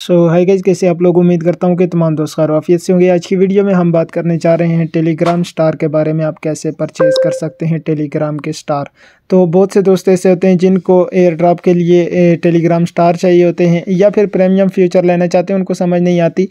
सो hi guys कैसे आप लोग उम्मीद करता हूँ कि तमाम दोस्त वाफियत से होंगे आज की वीडियो में हम बात करने जा रहे हैं टेलीग्राम स्टार के बारे में आप कैसे परचेज़ कर सकते हैं टेलीग्राम के स्टार तो बहुत से दोस्त ऐसे होते हैं जिनको एयर ड्रॉप के लिए टेलीग्राम स्टार चाहिए होते हैं या फिर प्रीमियम फ्यूचर लेना चाहते हैं उनको समझ नहीं आती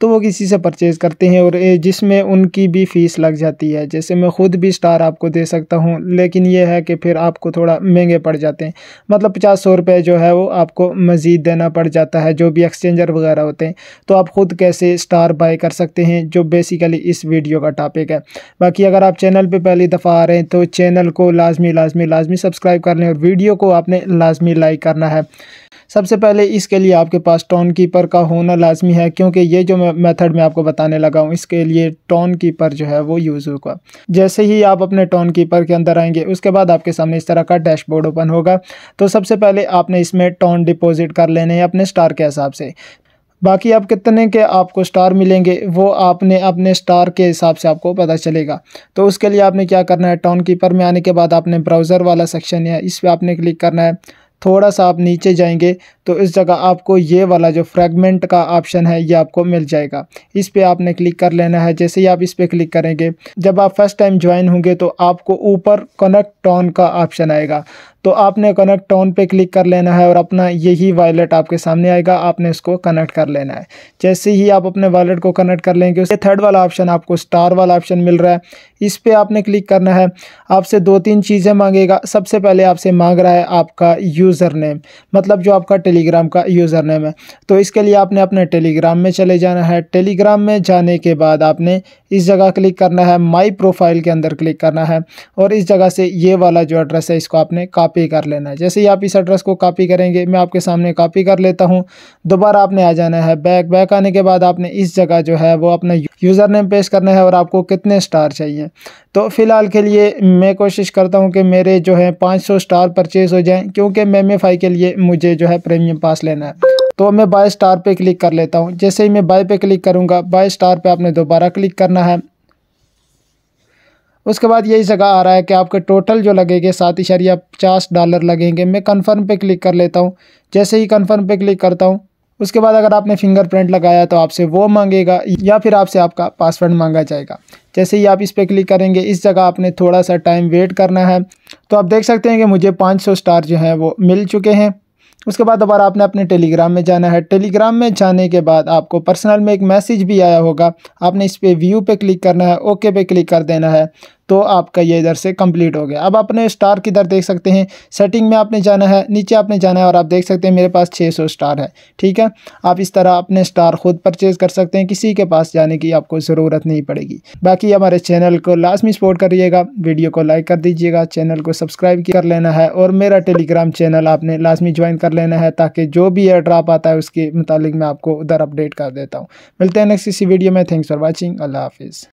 तो वो किसी से परचेज़ करते हैं और जिसमें उनकी भी फ़ीस लग जाती है जैसे मैं ख़ुद भी स्टार आपको दे सकता हूँ लेकिन ये है कि फिर आपको थोड़ा महंगे पड़ जाते हैं मतलब पचास सौ रुपये जो है वो आपको मज़ीद देना पड़ जाता है जो भी एक्सचेंजर वगैरह होते हैं तो आप ख़ुद कैसे स्टार बाय कर सकते हैं जो बेसिकली इस वीडियो का टॉपिक है बाकी अगर आप चैनल पर पहली दफ़ा आ रहे हैं तो चैनल को लाजमी लाजमी लाजमी सब्सक्राइब कर लें और वीडियो को आपने लाजमी लाइक करना है सबसे पहले इसके लिए आपके पास टोन कीपर का होना लाजमी है क्योंकि ये जो मेथड मैं आपको बताने लगा हूँ इसके लिए टोन कीपर जो है वो यूज़ होगा जैसे ही आप अपने टोन कीपर के अंदर आएंगे उसके बाद आपके सामने इस तरह का डैशबोर्ड ओपन होगा तो सबसे पहले आपने इसमें टोन डिपोजिट कर लेने हैं अपने स्टार के हिसाब से बाकी आप कितने के आपको स्टार मिलेंगे वो आपने अपने स्टार के हिसाब से आपको पता चलेगा तो उसके लिए आपने क्या करना है टाउन कीपर में आने के बाद आपने ब्राउज़र वाला सेक्शन है इस पर आपने क्लिक करना है थोड़ा सा आप नीचे जाएंगे तो इस जगह आपको ये वाला जो फ्रेगमेंट का ऑप्शन है ये आपको मिल जाएगा इस पर आपने क्लिक कर लेना है जैसे ही आप इस पर क्लिक करेंगे जब आप फर्स्ट टाइम ज्वाइन होंगे तो आपको ऊपर कनेक्ट टॉन का ऑप्शन आएगा तो आपने कनेक्ट टॉन पे क्लिक कर लेना है और अपना यही वॉलेट आपके सामने आएगा आपने इसको कनेक्ट कर लेना है जैसे ही आप अपने वॉलेट को कनेक्ट कर लेंगे उसके थर्ड वाला ऑप्शन आपको स्टार वाला ऑप्शन मिल रहा है इस पर आपने क्लिक करना है आपसे दो तीन चीज़ें मांगेगा सबसे पहले आपसे मांग रहा है आपका यूज़र नेम मतलब जो आपका टेली टेलीग्राम का यूज़र नेम है तो इसके लिए आपने अपने टेलीग्राम में चले जाना है टेलीग्राम में जाने के बाद आपने इस जगह क्लिक करना है माई प्रोफाइल के अंदर क्लिक करना है और इस जगह से ये वाला जो एड्रेस है इसको आपने कॉपी कर लेना है जैसे ही आप इस एड्रेस को कॉपी करेंगे मैं आपके सामने कॉपी कर लेता हूँ दोबारा आपने आ जाना है बैक बैक आने के बाद आपने इस जगह जो है वो अपना यूज़र नेम पेश करना है और आपको कितने स्टार चाहिए तो फ़िलहाल के लिए मैं कोशिश करता हूँ कि मेरे जो है पाँच स्टार परचेज़ हो जाएँ क्योंकि मेमेफाई के लिए मुझे जो है प्रेम प्रीमियम पास लेना है तो मैं बाय स्टार पे क्लिक कर लेता हूँ जैसे ही मैं बाय पे क्लिक करूँगा बाय स्टार पे आपने दोबारा क्लिक करना है उसके बाद यही जगह आ रहा है कि आपके टोटल जो लगेंगे सात इशारिया पचास डॉलर लगेंगे मैं कन्फर्म पे क्लिक कर लेता हूँ जैसे ही कन्फर्म पे क्लिक करता हूँ उसके बाद अगर आपने फिंगरप्रिंट लगाया तो आपसे वो मांगेगा या फिर आपसे आपका पासवर्ड मांगा जाएगा जैसे ही आप इस पर क्लिक करेंगे इस जगह आपने थोड़ा सा टाइम वेट करना है तो आप देख सकते हैं कि मुझे 500 स्टार जो हैं वो मिल चुके हैं उसके बाद दोबारा आपने अपने टेलीग्राम में जाना है टेलीग्राम में जाने के बाद आपको पर्सनल में एक मैसेज भी आया होगा आपने इस पर व्यू पे क्लिक करना है ओके पे क्लिक कर देना है तो आपका ये इधर से कंप्लीट हो गया अब अपने स्टार किधर देख सकते हैं सेटिंग में आपने जाना है नीचे आपने जाना है और आप देख सकते हैं मेरे पास 600 स्टार है ठीक है आप इस तरह अपने स्टार खुद परचेज़ कर सकते हैं किसी के पास जाने की आपको ज़रूरत नहीं पड़ेगी बाकी हमारे चैनल को लाजमी सपोर्ट करिएगा वीडियो को लाइक कर दीजिएगा चैनल को सब्सक्राइब कर लेना है और मेरा टेलीग्राम चैनल आपने लाजमी ज्वाइन कर लेना है ताकि जो भी एयर ड्राप आता है उसके मुतालिक मैं आपको उधर अपडेट कर देता हूँ मिलते हैं नेक्स्ट इसी वीडियो में थैंक्स फॉर वॉचिंग अल्लाह हाफिज़